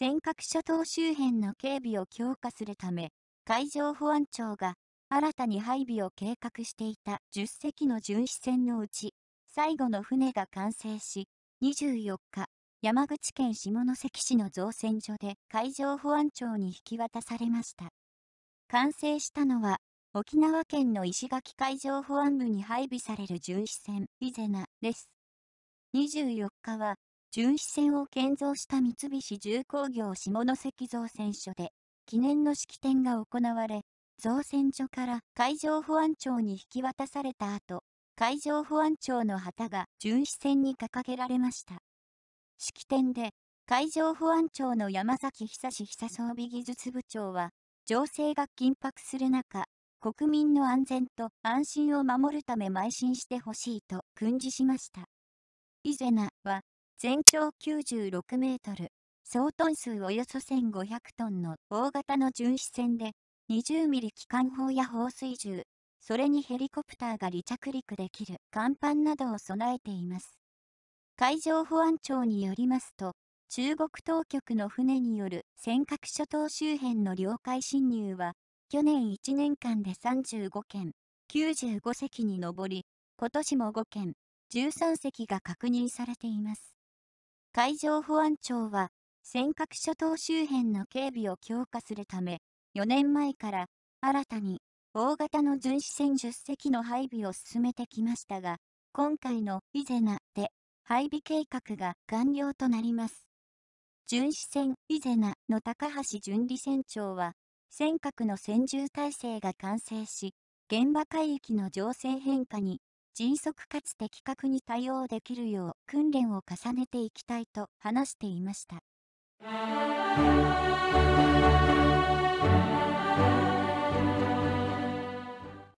尖閣諸島周辺の警備を強化するため、海上保安庁が新たに配備を計画していた10隻の巡視船のうち、最後の船が完成し、24日、山口県下関市の造船所で海上保安庁に引き渡されました。完成したのは、沖縄県の石垣海上保安部に配備される巡視船、イゼナです。24日は、巡視船を建造した三菱重工業下関造船所で、記念の式典が行われ、造船所から海上保安庁に引き渡された後、海上保安庁の旗が巡視船に掲げられました。式典で、海上保安庁の山崎久志久装備技術部長は、情勢が緊迫する中、国民の安全と安心を守るため邁進してほしいと訓示しました。イゼナは全長96メートル、総トン数およそ1500トンの大型の巡視船で、20ミリ機関砲や放水銃、それにヘリコプターが離着陸できる甲板などを備えています。海上保安庁によりますと、中国当局の船による尖閣諸島周辺の領海侵入は、去年1年間で35件、95隻に上り、今年も5件、13隻が確認されています。海上保安庁は、尖閣諸島周辺の警備を強化するため、4年前から新たに大型の巡視船10隻の配備を進めてきましたが、今回のイゼナで配備計画が完了となります。巡視船イゼナの高橋巡理船長は、尖閣の専従体制が完成し、現場海域の情勢変化に迅速かつ的確に対応できるよう訓練を重ねていきたいと話していました。